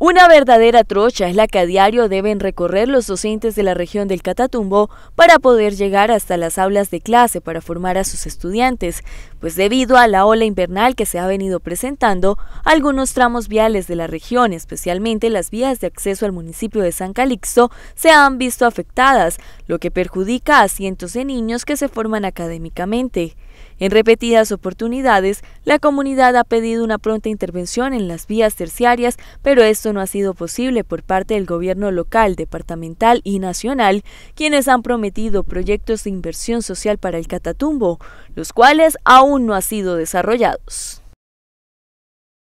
Una verdadera trocha es la que a diario deben recorrer los docentes de la región del Catatumbo para poder llegar hasta las aulas de clase para formar a sus estudiantes, pues debido a la ola invernal que se ha venido presentando, algunos tramos viales de la región, especialmente las vías de acceso al municipio de San Calixto, se han visto afectadas, lo que perjudica a cientos de niños que se forman académicamente. En repetidas oportunidades, la comunidad ha pedido una pronta intervención en las vías terciarias, pero esto no ha sido posible por parte del gobierno local, departamental y nacional, quienes han prometido proyectos de inversión social para el Catatumbo, los cuales aún no han sido desarrollados.